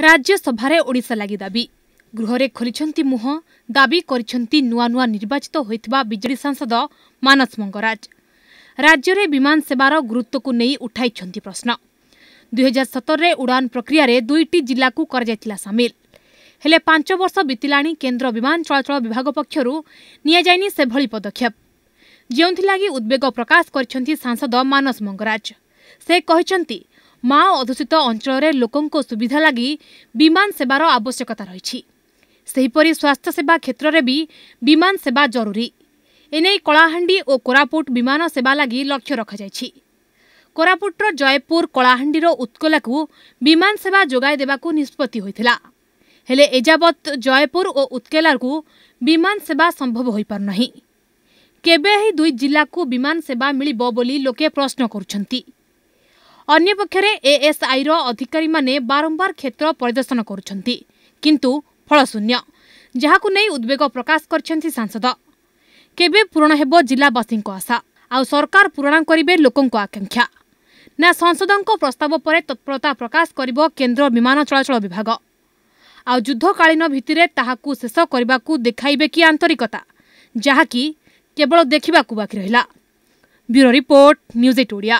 राज्यसभ दावी गृहले खोलिन् मुह नुवा निर्वाचित होइतबा हुेडी सांसद मानस राज्य रे विमान सेवार नै उठाइ प्रश्न 2017 रे उडान प्रक्रिया रे दुईटी जिल्लाको वर्ष बितिलाणी बितिला विमान चलाचल विभाग पक्ष पदक्षेप जो लागि उद्वेग प्रकाश मंगराज से स ମାଓ ଅଧୁଷିତ ଅଞ୍ଚଳରେ ଲୋକଙ୍କ ସୁବିଧା ଲାଗି ବିମାନ ସେବାର ଆବଶ୍ୟକତା ରହିଛି ସେହିପରି ସ୍ୱାସ୍ଥ୍ୟସେବା କ୍ଷେତ୍ରରେ ବି ବିମାନ ସେବା ଜରୁରୀ ଏନେଇ କଳାହାଣ୍ଡି ଓ କୋରାପୁଟ ବିମାନ ସେବା ଲାଗି ଲକ୍ଷ୍ୟ ରଖାଯାଇଛି କୋରାପୁଟର ଜୟପୁର କଳାହାଣ୍ଡିର ଉତ୍କଲାକୁ ବିମାନ ସେବା ଯୋଗାଇ ଦେବାକୁ ନିଷ୍ପତ୍ତି ହୋଇଥିଲା ହେଲେ ଏଯାବତ୍ ଜୟପୁର ଓ ଉତ୍କେଲାକୁ ବିମାନ ସେବା ସମ୍ଭବ ହୋଇପାରୁନାହିଁ କେବେ ଏହି ଦୁଇ ଜିଲ୍ଲାକୁ ବିମାନ ସେବା ମିଳିବ ବୋଲି ଲୋକେ ପ୍ରଶ୍ନ କରୁଛନ୍ତି ଅନ୍ୟପକ୍ଷରେ ଏଏସ୍ଆଇର ଅଧିକାରୀମାନେ ବାରମ୍ବାର କ୍ଷେତ୍ର ପରିଦର୍ଶନ କରୁଛନ୍ତି କିନ୍ତୁ ଫଳଶୂନ୍ୟ ଯାହାକୁ ନେଇ ଉଦ୍ବେଗ ପ୍ରକାଶ କରିଛନ୍ତି ସାଂସଦ କେବେ ପୂରଣ ହେବ ଜିଲ୍ଲାବାସୀଙ୍କ ଆଶା ଆଉ ସରକାର ପୂରଣ କରିବେ ଲୋକଙ୍କ ଆକାଂକ୍ଷା ନା ସଂସଦଙ୍କ ପ୍ରସ୍ତାବ ପରେ ତତ୍ପରତା ପ୍ରକାଶ କରିବ କେନ୍ଦ୍ର ବିମାନ ଚଳାଚଳ ବିଭାଗ ଆଉ ଯୁଦ୍ଧକାଳୀନ ଭିତ୍ତିରେ ତାହାକୁ ଶେଷ କରିବାକୁ ଦେଖାଇବେ କି ଆନ୍ତରିକତା ଯାହାକି କେବଳ ଦେଖିବାକୁ ବାକି ରହିଲା bureau report news eight Odia